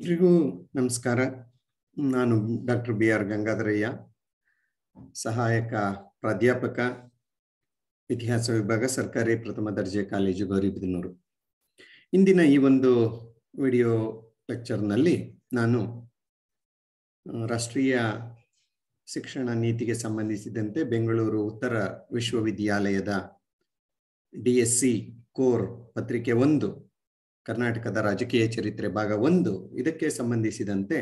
ಎಲ್ರಿಗೂ ನಮಸ್ಕಾರ ನಾನು ಡಾಕ್ಟರ್ ಬಿ ಆರ್ ಗಂಗಾಧರಯ್ಯ ಸಹಾಯಕ ಪ್ರಾಧ್ಯಾಪಕ ಇತಿಹಾಸ ವಿಭಾಗ ಸರ್ಕಾರಿ ಪ್ರಥಮ ದರ್ಜೆ ಕಾಲೇಜು ಗೌರಿಬಿದನೂರು ಇಂದಿನ ಈ ಒಂದು ವಿಡಿಯೋ ಲೆಕ್ಚರ್ನಲ್ಲಿ ನಾನು ರಾಷ್ಟ್ರೀಯ ಶಿಕ್ಷಣ ನೀತಿಗೆ ಸಂಬಂಧಿಸಿದಂತೆ ಬೆಂಗಳೂರು ಉತ್ತರ ವಿಶ್ವವಿದ್ಯಾಲಯದ ಡಿ ಎಸ್ ಸಿ ಕೋರ್ ಪತ್ರಿಕೆ ಒಂದು ಕರ್ನಾಟಕದ ರಾಜಕೀಯ ಚರಿತ್ರೆ ಭಾಗ ಒಂದು ಇದಕ್ಕೆ ಸಂಬಂಧಿಸಿದಂತೆ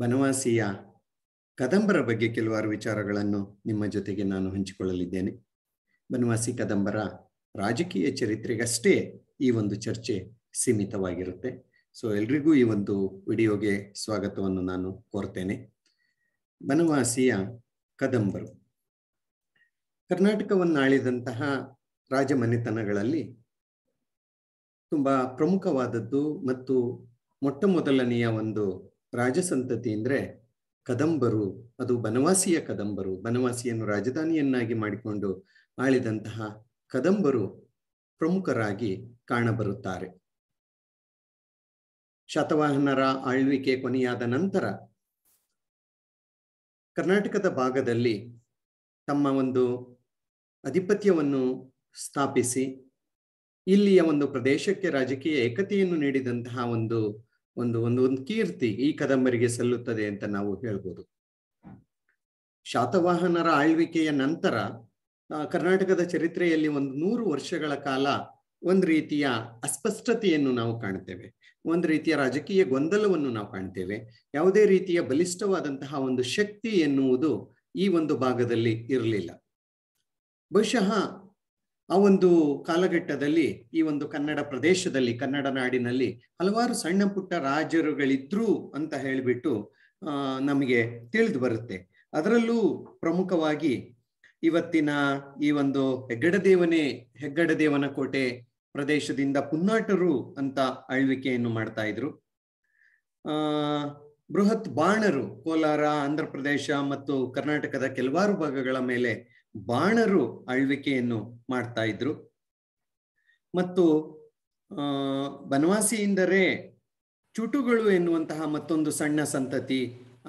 ಬನವಾಸಿಯ ಕದಂಬರ ಬಗ್ಗೆ ಕೆಲವಾರು ವಿಚಾರಗಳನ್ನು ನಿಮ್ಮ ಜೊತೆಗೆ ನಾನು ಹಂಚಿಕೊಳ್ಳಲಿದ್ದೇನೆ ಬನವಾಸಿ ಕದಂಬರ ರಾಜಕೀಯ ಚರಿತ್ರೆಗಷ್ಟೇ ಈ ಒಂದು ಚರ್ಚೆ ಸೀಮಿತವಾಗಿರುತ್ತೆ ಸೊ ಎಲ್ರಿಗೂ ಈ ಒಂದು ವಿಡಿಯೋಗೆ ಸ್ವಾಗತವನ್ನು ನಾನು ಕೋರ್ತೇನೆ ಬನವಾಸಿಯ ಕದಂಬರು ಕರ್ನಾಟಕವನ್ನು ಆಳಿದಂತಹ ರಾಜಮನೆತನಗಳಲ್ಲಿ ತುಂಬಾ ಪ್ರಮುಖವಾದದ್ದು ಮತ್ತು ಮೊಟ್ಟ ಮೊದಲನೆಯ ಒಂದು ರಾಜಸಂತತಿ ಅಂದ್ರೆ ಕದಂಬರು ಅದು ಬನವಾಸಿಯ ಕದಂಬರು ಬನವಾಸಿಯನ್ನು ರಾಜಧಾನಿಯನ್ನಾಗಿ ಮಾಡಿಕೊಂಡು ಆಳಿದಂತಹ ಕದಂಬರು ಪ್ರಮುಖರಾಗಿ ಕಾಣಬರುತ್ತಾರೆ ಶತವಾಹನರ ಆಳ್ವಿಕೆ ಕೊನೆಯಾದ ನಂತರ ಕರ್ನಾಟಕದ ಭಾಗದಲ್ಲಿ ತಮ್ಮ ಒಂದು ಅಧಿಪತ್ಯವನ್ನು ಸ್ಥಾಪಿಸಿ ಇಲ್ಲಿಯ ಒಂದು ಪ್ರದೇಶಕ್ಕೆ ರಾಜಕೀಯ ಏಕತೆಯನ್ನು ನೀಡಿದಂತಹ ಒಂದು ಒಂದು ಒಂದು ಒಂದು ಕೀರ್ತಿ ಈ ಕದಂಬರಿಗೆ ಸಲ್ಲುತ್ತದೆ ಅಂತ ನಾವು ಹೇಳ್ಬೋದು ಶಾತವಾಹನರ ಆಳ್ವಿಕೆಯ ನಂತರ ಕರ್ನಾಟಕದ ಚರಿತ್ರೆಯಲ್ಲಿ ಒಂದು ನೂರು ವರ್ಷಗಳ ಕಾಲ ಒಂದು ರೀತಿಯ ಅಸ್ಪಷ್ಟತೆಯನ್ನು ನಾವು ಕಾಣ್ತೇವೆ ಒಂದು ರೀತಿಯ ರಾಜಕೀಯ ಗೊಂದಲವನ್ನು ನಾವು ಕಾಣ್ತೇವೆ ಯಾವುದೇ ರೀತಿಯ ಬಲಿಷ್ಠವಾದಂತಹ ಒಂದು ಶಕ್ತಿ ಎನ್ನುವುದು ಈ ಒಂದು ಭಾಗದಲ್ಲಿ ಇರಲಿಲ್ಲ ಬಹುಶಃ ಆ ಒಂದು ಕಾಲಘಟ್ಟದಲ್ಲಿ ಈ ಒಂದು ಕನ್ನಡ ಪ್ರದೇಶದಲ್ಲಿ ಕನ್ನಡ ನಾಡಿನಲ್ಲಿ ಹಲವಾರು ಸಣ್ಣ ಪುಟ್ಟ ರಾಜರುಗಳಿದ್ರು ಅಂತ ಹೇಳಿಬಿಟ್ಟು ನಮಗೆ ತಿಳಿದು ಬರುತ್ತೆ ಅದರಲ್ಲೂ ಪ್ರಮುಖವಾಗಿ ಇವತ್ತಿನ ಈ ಒಂದು ಹೆಗ್ಗಡದೇವನೇ ಹೆಗ್ಗಡದೇವನ ಕೋಟೆ ಪ್ರದೇಶದಿಂದ ಪುನ್ನಾಟರು ಅಂತ ಅಳ್ವಿಕೆಯನ್ನು ಮಾಡ್ತಾ ಇದ್ರು ಆ ಬೃಹತ್ ಬಾಣರು ಕೋಲಾರ ಆಂಧ್ರ ಪ್ರದೇಶ ಮತ್ತು ಕರ್ನಾಟಕದ ಕೆಲವಾರು ಭಾಗಗಳ ಮೇಲೆ ಬಾಣರು ಆಳ್ವಿಕೆಯನ್ನು ಮಾಡ್ತಾ ಇದ್ರು ಮತ್ತು ಬನವಾಸಿಯಿಂದರೆ ಚುಟುಗಳು ಎನ್ನುವಂತಹ ಮತ್ತೊಂದು ಸಣ್ಣ ಸಂತತಿ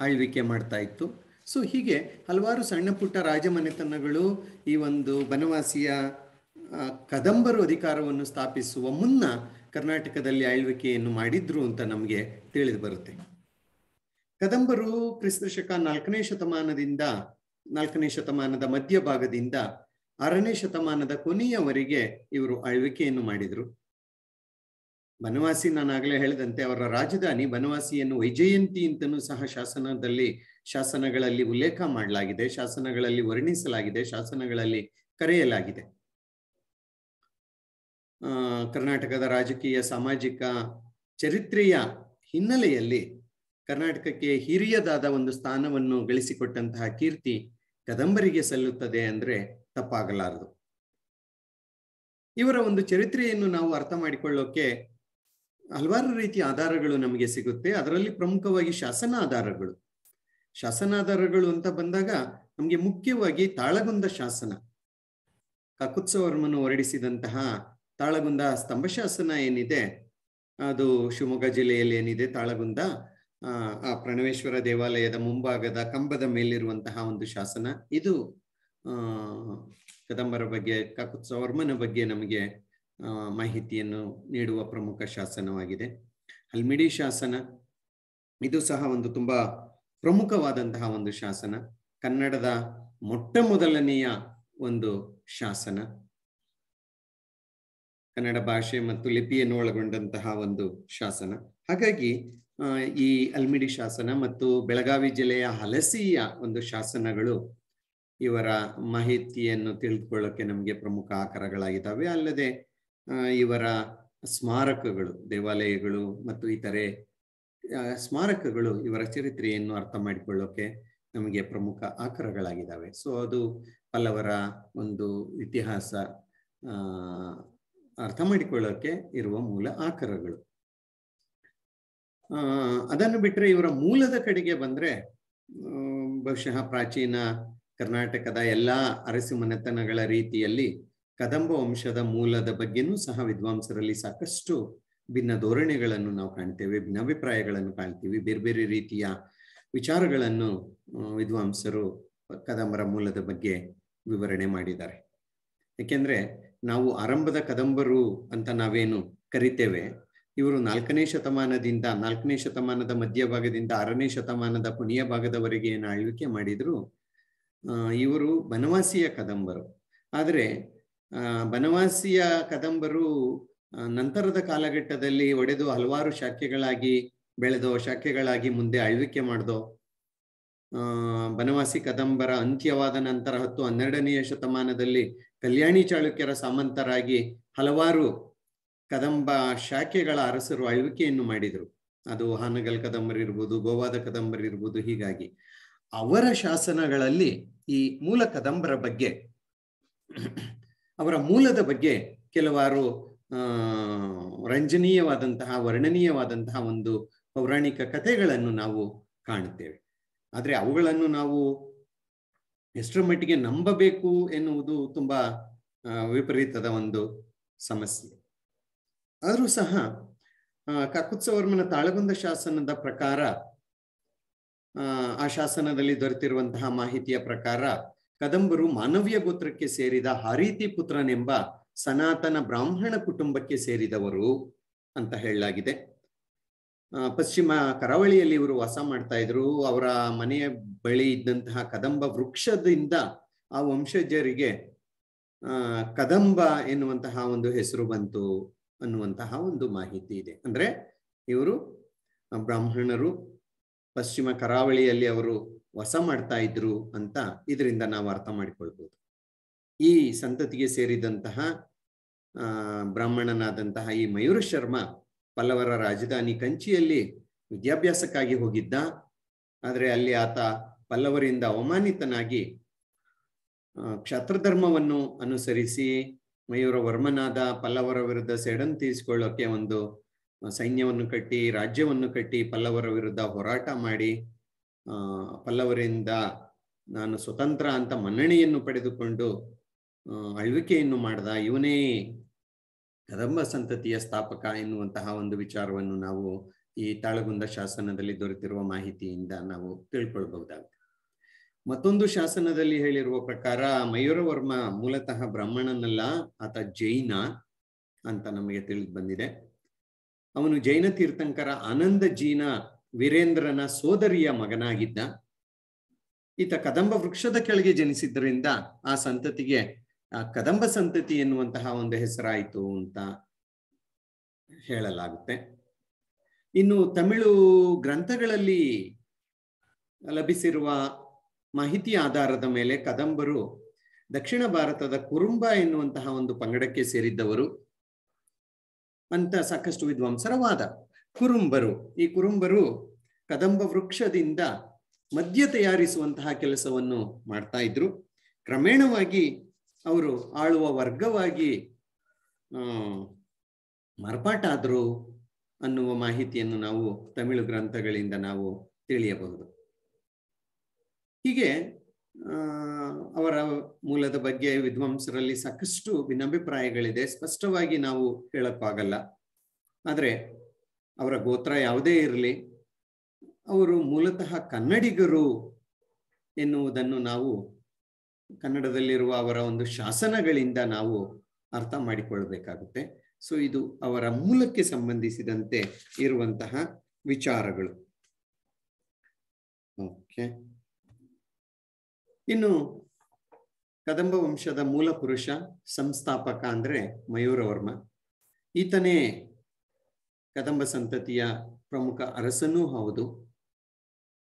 ಆಳ್ವಿಕೆ ಮಾಡ್ತಾ ಇತ್ತು ಸೊ ಹೀಗೆ ಹಲವಾರು ಸಣ್ಣ ಪುಟ್ಟ ರಾಜಮನೆತನಗಳು ಈ ಒಂದು ಬನವಾಸಿಯ ಕದಂಬರು ಅಧಿಕಾರವನ್ನು ಸ್ಥಾಪಿಸುವ ಮುನ್ನ ಕರ್ನಾಟಕದಲ್ಲಿ ಆಳ್ವಿಕೆಯನ್ನು ಮಾಡಿದ್ರು ಅಂತ ನಮಗೆ ತಿಳಿದು ಬರುತ್ತೆ ಕದಂಬರು ಕ್ರಿಸ್ತ ಶಕ ನಾಲ್ಕನೇ ಶತಮಾನದಿಂದ ನಾಲ್ಕನೇ ಶತಮಾನದ ಮಧ್ಯಭಾಗದಿಂದ ಆರನೇ ಶತಮಾನದ ಕೊನೆಯವರೆಗೆ ಇವರು ಆಳ್ವಿಕೆಯನ್ನು ಮಾಡಿದರು ಬನವಾಸಿ ನಾನಾಗಲೇ ಹೇಳಿದಂತೆ ಅವರ ರಾಜಧಾನಿ ಬನವಾಸಿಯನ್ನು ವೈಜಯಂತಿ ಅಂತಲೂ ಸಹ ಶಾಸನದಲ್ಲಿ ಶಾಸನಗಳಲ್ಲಿ ಉಲ್ಲೇಖ ಮಾಡಲಾಗಿದೆ ಶಾಸನಗಳಲ್ಲಿ ವರ್ಣಿಸಲಾಗಿದೆ ಶಾಸನಗಳಲ್ಲಿ ಕರೆಯಲಾಗಿದೆ ಕರ್ನಾಟಕದ ರಾಜಕೀಯ ಸಾಮಾಜಿಕ ಚರಿತ್ರೆಯ ಹಿನ್ನೆಲೆಯಲ್ಲಿ ಕರ್ನಾಟಕಕ್ಕೆ ಹಿರಿಯದಾದ ಒಂದು ಸ್ಥಾನವನ್ನು ಗಳಿಸಿಕೊಟ್ಟಂತಹ ಕೀರ್ತಿ ಕದಂಬರಿಗೆ ಸಲ್ಲುತ್ತದೆ ಅಂದ್ರೆ ತಪ್ಪಾಗಲಾರದು ಇವರ ಒಂದು ಚರಿತ್ರೆಯನ್ನು ನಾವು ಅರ್ಥ ಮಾಡಿಕೊಳ್ಳೋಕೆ ಹಲವಾರು ರೀತಿಯ ಆಧಾರಗಳು ನಮಗೆ ಸಿಗುತ್ತೆ ಅದರಲ್ಲಿ ಪ್ರಮುಖವಾಗಿ ಶಾಸನ ಆಧಾರಗಳು ಶಾಸನಾಧಾರಗಳು ಅಂತ ಬಂದಾಗ ನಮಗೆ ಮುಖ್ಯವಾಗಿ ತಾಳಗುಂದ ಶಾಸನ ಕಕುತ್ಸವರ್ಮನು ಹೊರಡಿಸಿದಂತಹ ತಾಳಗುಂದ ಸ್ತಂಭ ಶಾಸನ ಏನಿದೆ ಅದು ಶಿವಮೊಗ್ಗ ಜಿಲ್ಲೆಯಲ್ಲಿ ಏನಿದೆ ತಾಳಗುಂದ ಆ ಪ್ರಣವೇಶ್ವರ ದೇವಾಲಯದ ಮುಂಭಾಗದ ಕಂಬದ ಮೇಲಿರುವಂತಹ ಒಂದು ಶಾಸನ ಇದು ಕದಂಬರ ಬಗ್ಗೆ ಕಾಕುತ್ಸವರ್ಮನ ಬಗ್ಗೆ ನಮಗೆ ಮಾಹಿತಿಯನ್ನು ನೀಡುವ ಪ್ರಮುಖ ಶಾಸನವಾಗಿದೆ ಹಲ್ಮಿಡಿ ಶಾಸನ ಇದು ಸಹ ಒಂದು ತುಂಬಾ ಪ್ರಮುಖವಾದಂತಹ ಒಂದು ಶಾಸನ ಕನ್ನಡದ ಮೊಟ್ಟ ಮೊದಲನೆಯ ಒಂದು ಶಾಸನ ಕನ್ನಡ ಭಾಷೆ ಮತ್ತು ಲಿಪಿಯನ್ನು ಒಳಗೊಂಡಂತಹ ಒಂದು ಶಾಸನ ಹಾಗಾಗಿ ಈ ಅಲ್ಮಿಡಿ ಶಾಸನ ಮತ್ತು ಬೆಳಗಾವಿ ಜಿಲ್ಲೆಯ ಹಲಸಿಯ ಒಂದು ಶಾಸನಗಳು ಇವರ ಮಾಹಿತಿಯನ್ನು ತಿಳಿದುಕೊಳ್ಳೋಕೆ ನಮಗೆ ಪ್ರಮುಖ ಆಕಾರಗಳಾಗಿದ್ದಾವೆ ಅಲ್ಲದೆ ಇವರ ಸ್ಮಾರಕಗಳು ದೇವಾಲಯಗಳು ಮತ್ತು ಇತರೆ ಸ್ಮಾರಕಗಳು ಇವರ ಚರಿತ್ರೆಯನ್ನು ಅರ್ಥ ಮಾಡಿಕೊಳ್ಳೋಕೆ ನಮಗೆ ಪ್ರಮುಖ ಆಕರಗಳಾಗಿದ್ದಾವೆ ಸೊ ಅದು ಪಲ್ಲವರ ಒಂದು ಇತಿಹಾಸ ಅರ್ಥ ಮಾಡಿಕೊಳ್ಳೋಕೆ ಇರುವ ಮೂಲ ಆಕರಗಳು ಅದನ್ನು ಬಿಟ್ಟರೆ ಇವರ ಮೂಲದ ಕಡೆಗೆ ಬಂದರೆ ಬಹುಶಃ ಪ್ರಾಚೀನ ಕರ್ನಾಟಕದ ಎಲ್ಲ ಅರಸಿ ಮನೆತನಗಳ ರೀತಿಯಲ್ಲಿ ಕದಂಬ ವಂಶದ ಮೂಲದ ಬಗ್ಗೆನೂ ಸಹ ವಿದ್ವಾಂಸರಲ್ಲಿ ಸಾಕಷ್ಟು ಭಿನ್ನ ಧೋರಣೆಗಳನ್ನು ನಾವು ಕಾಣ್ತೇವೆ ಭಿನ್ನಾಭಿಪ್ರಾಯಗಳನ್ನು ಕಾಣ್ತೀವಿ ಬೇರೆ ಬೇರೆ ರೀತಿಯ ವಿಚಾರಗಳನ್ನು ವಿದ್ವಾಂಸರು ಕದಂಬರ ಮೂಲದ ಬಗ್ಗೆ ವಿವರಣೆ ಮಾಡಿದ್ದಾರೆ ಯಾಕೆಂದ್ರೆ ನಾವು ಆರಂಭದ ಕದಂಬರು ಅಂತ ನಾವೇನು ಕರಿತೇವೆ ಇವರು ನಾಲ್ಕನೇ ಶತಮಾನದಿಂದ ನಾಲ್ಕನೇ ಶತಮಾನದ ಮಧ್ಯಭಾಗದಿಂದ ಆರನೇ ಶತಮಾನದ ಕೊನೆಯ ಭಾಗದವರೆಗೆ ಏನು ಆಳ್ವಿಕೆ ಮಾಡಿದ್ರು ಇವರು ಬನವಾಸಿಯ ಕದಂಬರು ಆದರೆ ಬನವಾಸಿಯ ಕದಂಬರು ನಂತರದ ಕಾಲಘಟ್ಟದಲ್ಲಿ ಒಡೆದು ಹಲವಾರು ಶಾಖೆಗಳಾಗಿ ಬೆಳೆದೋ ಶಾಖೆಗಳಾಗಿ ಮುಂದೆ ಆಳ್ವಿಕೆ ಮಾಡ್ದೋ ಬನವಾಸಿ ಕದಂಬರ ಅಂತ್ಯವಾದ ನಂತರ ಹತ್ತು ಹನ್ನೆರಡನೆಯ ಶತಮಾನದಲ್ಲಿ ಕಲ್ಯಾಣಿ ಚಾಳುಕ್ಯರ ಸಾಮಂತರಾಗಿ ಹಲವಾರು ಕದಂಬ ಶಾಖೆಗಳ ಅರಸರು ಆಳ್ವಿಕೆಯನ್ನು ಮಾಡಿದರು ಅದು ಹಾನಗಲ್ ಕದಂಬರಿ ಇರ್ಬೋದು ಗೋವಾದ ಕದಂಬರಿ ಇರ್ಬೋದು ಹೀಗಾಗಿ ಅವರ ಶಾಸನಗಳಲ್ಲಿ ಈ ಮೂಲ ಕದಂಬರ ಬಗ್ಗೆ ಅವರ ಮೂಲದ ಬಗ್ಗೆ ಕೆಲವಾರು ರಂಜನೀಯವಾದಂತಹ ವರ್ಣನೀಯವಾದಂತಹ ಒಂದು ಪೌರಾಣಿಕ ಕಥೆಗಳನ್ನು ನಾವು ಕಾಣುತ್ತೇವೆ ಆದರೆ ಅವುಗಳನ್ನು ನಾವು ಎಷ್ಟರ ಮಟ್ಟಿಗೆ ನಂಬಬೇಕು ಎನ್ನುವುದು ತುಂಬಾ ವಿಪರೀತದ ಒಂದು ಸಮಸ್ಯೆ ಆದರೂ ಸಹ ಕಕುತ್ಸವರ್ಮನ ತಾಳಗುಂದ ಶಾಸನದ ಪ್ರಕಾರ ಆ ಶಾಸನದಲ್ಲಿ ದೊರೆತಿರುವಂತಹ ಮಾಹಿತಿಯ ಪ್ರಕಾರ ಕದಂಬರು ಮಾನವೀಯ ಗೋತ್ರಕ್ಕೆ ಸೇರಿದ ಹಾರೀತಿ ಪುತ್ರನೆಂಬ ಸನಾತನ ಬ್ರಾಹ್ಮಣ ಕುಟುಂಬಕ್ಕೆ ಸೇರಿದವರು ಅಂತ ಹೇಳಲಾಗಿದೆ ಪಶ್ಚಿಮ ಕರಾವಳಿಯಲ್ಲಿ ಇವರು ವಾಸ ಮಾಡ್ತಾ ಇದ್ರು ಅವರ ಮನೆಯ ಬಳಿ ಇದ್ದಂತಹ ಕದಂಬ ವೃಕ್ಷದಿಂದ ಆ ವಂಶಜರಿಗೆ ಕದಂಬ ಎನ್ನುವಂತಹ ಒಂದು ಹೆಸರು ಬಂತು ಅನ್ನುವಂತಹ ಒಂದು ಮಾಹಿತಿ ಇದೆ ಅಂದ್ರೆ ಇವರು ಬ್ರಾಹ್ಮಣರು ಪಶ್ಚಿಮ ಕರಾವಳಿಯಲ್ಲಿ ಅವರು ವಸ ಮಾಡ್ತಾ ಇದ್ರು ಅಂತ ಇದರಿಂದ ನಾವು ಅರ್ಥ ಮಾಡಿಕೊಳ್ಬಹುದು ಈ ಸಂತತಿಗೆ ಸೇರಿದಂತಹ ಬ್ರಾಹ್ಮಣನಾದಂತಹ ಈ ಮಯೂರ ಶರ್ಮ ಪಲ್ಲವರ ರಾಜಧಾನಿ ಕಂಚಿಯಲ್ಲಿ ವಿದ್ಯಾಭ್ಯಾಸಕ್ಕಾಗಿ ಹೋಗಿದ್ದ ಆದರೆ ಅಲ್ಲಿ ಆತ ಪಲ್ಲವರಿಂದ ಅವಮಾನಿತನಾಗಿ ಕ್ಷತ್ರಧರ್ಮವನ್ನು ಅನುಸರಿಸಿ ಮಯೂರವರ್ಮನಾದ ಪಲ್ಲವರ ವಿರುದ್ಧ ಸೆಡನ್ ತೀರಿಸಿಕೊಳ್ಳೋಕೆ ಒಂದು ಸೈನ್ಯವನ್ನು ಕಟ್ಟಿ ರಾಜ್ಯವನ್ನು ಕಟ್ಟಿ ಪಲ್ಲವರ ವಿರುದ್ಧ ಹೋರಾಟ ಮಾಡಿ ಪಲ್ಲವರಿಂದ ನಾನು ಸ್ವತಂತ್ರ ಅಂತ ಮನ್ನಣೆಯನ್ನು ಪಡೆದುಕೊಂಡು ಅಳ್ವಿಕೆಯನ್ನು ಮಾಡಿದ ಇವನೇ ಕದಂಬ ಸಂತತಿಯ ಸ್ಥಾಪಕ ಎನ್ನುವಂತಹ ಒಂದು ವಿಚಾರವನ್ನು ನಾವು ಈ ತಾಳಗುಂದ ಶಾಸನದಲ್ಲಿ ದೊರೆತಿರುವ ಮಾಹಿತಿಯಿಂದ ನಾವು ತಿಳ್ಕೊಳ್ಬಹುದಾಗುತ್ತೆ ಮತ್ತೊಂದು ಶಾಸನದಲ್ಲಿ ಹೇಳಿರುವ ಪ್ರಕಾರ ಮಯೂರವರ್ಮ ಮೂಲತಃ ಬ್ರಾಹ್ಮಣನಲ್ಲ ಆತ ಜೈನ ಅಂತ ನಮಗೆ ತಿಳಿದು ಬಂದಿದೆ ಅವನು ಜೈನ ತೀರ್ಥಂಕರ ಆನಂದ ಜೀನ ವೀರೇಂದ್ರನ ಸೋದರಿಯ ಮಗನಾಗಿದ್ದ ಈತ ಕದಂಬ ವೃಕ್ಷದ ಕೆಳಗೆ ಜನಿಸಿದ್ದರಿಂದ ಆ ಸಂತತಿಗೆ ಆ ಕದಂಬ ಸಂತತಿ ಎನ್ನುವಂತಹ ಒಂದು ಹೆಸರಾಯಿತು ಅಂತ ಹೇಳಲಾಗುತ್ತೆ ಇನ್ನು ತಮಿಳು ಗ್ರಂಥಗಳಲ್ಲಿ ಲಭಿಸಿರುವ ಮಾಹಿತಿ ಆಧಾರದ ಮೇಲೆ ಕದಂಬರು ದಕ್ಷಿಣ ಭಾರತದ ಕುರುಂಬ ಎನ್ನುವಂತಹ ಒಂದು ಪಂಗಡಕ್ಕೆ ಸೇರಿದ್ದವರು ಅಂತ ಸಾಕಷ್ಟು ವಿದ್ವಾಂಸರ ವಾದ ಕುರುಂಬರು ಈ ಕುರುಂಬರು ಕದಂಬ ವೃಕ್ಷದಿಂದ ಮದ್ಯ ತಯಾರಿಸುವಂತಹ ಕೆಲಸವನ್ನು ಮಾಡ್ತಾ ಇದ್ರು ಕ್ರಮೇಣವಾಗಿ ಅವರು ಆಳುವ ವರ್ಗವಾಗಿ ಮಾರ್ಪಾಟಾದ್ರು ಅನ್ನುವ ಮಾಹಿತಿಯನ್ನು ನಾವು ತಮಿಳು ಗ್ರಂಥಗಳಿಂದ ನಾವು ತಿಳಿಯಬಹುದು ಹೀಗೆ ಅವರ ಮೂಲದ ಬಗ್ಗೆ ವಿದ್ವಾಂಸರಲ್ಲಿ ಸಾಕಷ್ಟು ಭಿನ್ನಾಭಿಪ್ರಾಯಗಳಿದೆ ಸ್ಪಷ್ಟವಾಗಿ ನಾವು ಹೇಳಕ್ಕಾಗಲ್ಲ ಆದರೆ ಅವರ ಗೋತ್ರ ಯಾವುದೇ ಇರಲಿ ಅವರು ಮೂಲತಃ ಕನ್ನಡಿಗರು ಎನ್ನುವುದನ್ನು ನಾವು ಕನ್ನಡದಲ್ಲಿರುವ ಅವರ ಒಂದು ಶಾಸನಗಳಿಂದ ನಾವು ಅರ್ಥ ಮಾಡಿಕೊಳ್ಳಬೇಕಾಗುತ್ತೆ ಸೊ ಇದು ಅವರ ಮೂಲಕ್ಕೆ ಸಂಬಂಧಿಸಿದಂತೆ ಇರುವಂತಹ ವಿಚಾರಗಳು ಓಕೆ ಇನ್ನು ಕದಂಬ ವಂಶದ ಮೂಲ ಪುರುಷ ಸಂಸ್ಥಾಪಕ ಅಂದ್ರೆ ಮಯೂರವರ್ಮ ಈತನೇ ಕದಂಬ ಸಂತತಿಯ ಪ್ರಮುಖ ಅರಸನೂ ಹೌದು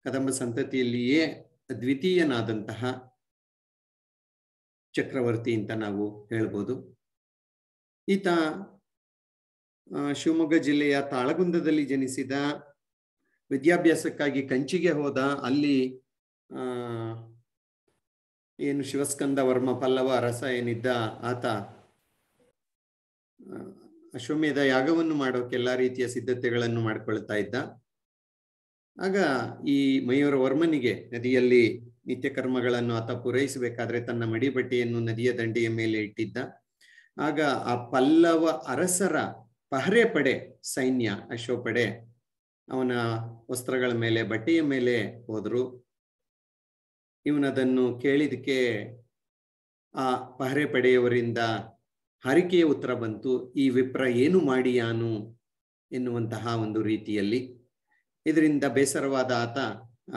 ಕದಂಬ ಸಂತತಿಯಲ್ಲಿಯೇ ದ್ವಿತೀಯನಾದಂತಹ ಚಕ್ರವರ್ತಿ ಅಂತ ನಾವು ಹೇಳ್ಬೋದು ಈತ ಶಿವಮೊಗ್ಗ ಜಿಲ್ಲೆಯ ತಾಳಗುಂದದಲ್ಲಿ ಜನಿಸಿದ ವಿದ್ಯಾಭ್ಯಾಸಕ್ಕಾಗಿ ಕಂಚಿಗೆ ಹೋದ ಅಲ್ಲಿ ಏನು ಶಿವಸ್ಕಂದ ವರ್ಮ ಪಲ್ಲವ ಅರಸ ಏನಿದ್ದ ಆತ ಅಶ್ವಮೇಧ ಯಾಗವನ್ನು ಎಲ್ಲಾ ರೀತಿಯ ಸಿದ್ಧತೆಗಳನ್ನು ಮಾಡಿಕೊಳ್ತಾ ಇದ್ದ ಆಗ ಈ ಮಯೂರ ವರ್ಮನಿಗೆ ನದಿಯಲ್ಲಿ ನಿತ್ಯ ಕರ್ಮಗಳನ್ನು ಆತ ಪೂರೈಸಬೇಕಾದ್ರೆ ತನ್ನ ಬಟ್ಟೆಯನ್ನು ನದಿಯ ದಂಡೆಯ ಮೇಲೆ ಇಟ್ಟಿದ್ದ ಆಗ ಆ ಪಲ್ಲವ ಅರಸರ ಪಹರೆ ಪಡೆ ಸೈನ್ಯ ಅಶ್ವಪಡೆ ಅವನ ವಸ್ತ್ರಗಳ ಮೇಲೆ ಬಟ್ಟೆಯ ಮೇಲೆ ಹೋದ್ರು ಇವನದನ್ನು ಕೇಳಿದಕ್ಕೆ ಆ ಪಹರೆ ಪಡೆಯವರಿಂದ ಹರಿಕೆಯ ಉತ್ತರ ಬಂತು ಈ ವಿಪ್ರ ಏನು ಮಾಡಿಯಾನು ಎನ್ನುವಂತಹ ಒಂದು ರೀತಿಯಲ್ಲಿ ಇದರಿಂದ ಬೇಸರವಾದ ಆತ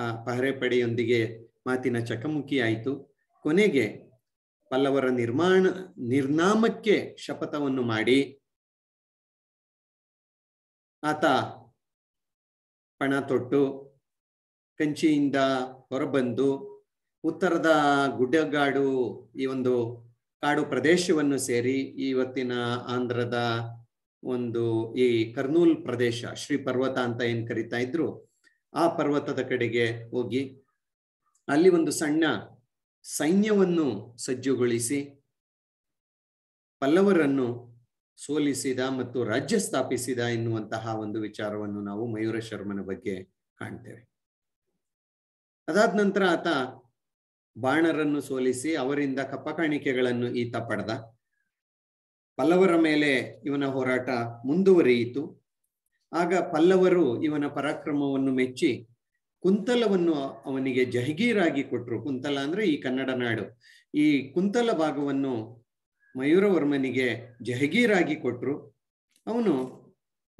ಆ ಪಹರೆ ಪಡೆಯೊಂದಿಗೆ ಮಾತಿನ ಚಕಮುಖಿ ಆಯಿತು ಕೊನೆಗೆ ಪಲ್ಲವರ ನಿರ್ಮಾಣ ನಿರ್ನಾಮಕ್ಕೆ ಶಪಥವನ್ನು ಮಾಡಿ ಆತ ಪಣ ತೊಟ್ಟು ಕಂಚಿಯಿಂದ ಹೊರಬಂದು ಉತ್ತರದ ಗುಡ್ಡಗಾಡು ಈ ಒಂದು ಕಾಡು ಪ್ರದೇಶವನ್ನು ಸೇರಿ ಇವತ್ತಿನ ಆಂಧ್ರದ ಒಂದು ಈ ಕರ್ನೂಲ್ ಪ್ರದೇಶ ಶ್ರೀ ಪರ್ವತ ಅಂತ ಏನ್ ಕರಿತಾ ಇದ್ರು ಆ ಪರ್ವತದ ಕಡೆಗೆ ಹೋಗಿ ಅಲ್ಲಿ ಒಂದು ಸಣ್ಣ ಸೈನ್ಯವನ್ನು ಸಜ್ಜುಗೊಳಿಸಿ ಪಲ್ಲವರನ್ನು ಸೋಲಿಸಿದ ಮತ್ತು ರಾಜ್ಯ ಸ್ಥಾಪಿಸಿದ ಎನ್ನುವಂತಹ ಒಂದು ವಿಚಾರವನ್ನು ನಾವು ಮಯೂರ ಶರ್ಮನ ಬಗ್ಗೆ ಕಾಣ್ತೇವೆ ಅದಾದ ನಂತರ ಆತ ಬಾಣರನ್ನು ಸೋಲಿಸಿ ಅವರಿಂದ ಕಪಕಾಣಿಕೆಗಳನ್ನು ಈತ ಪಡೆದ ಪಲ್ಲವರ ಮೇಲೆ ಇವನ ಹೋರಾಟ ಮುಂದುವರಿಯಿತು ಆಗ ಪಲ್ಲವರು ಇವನ ಪರಾಕ್ರಮವನ್ನು ಮೆಚ್ಚಿ ಕುಂತಲವನ್ನು ಅವನಿಗೆ ಜಹಗೀರಾಗಿ ಕೊಟ್ಟರು ಕುಂತಲ ಅಂದ್ರೆ ಈ ಕನ್ನಡ ನಾಡು ಈ ಕುಂತಲ ಭಾಗವನ್ನು ಮಯೂರವರ್ಮನಿಗೆ ಜಹಗೀರಾಗಿ ಕೊಟ್ಟರು ಅವನು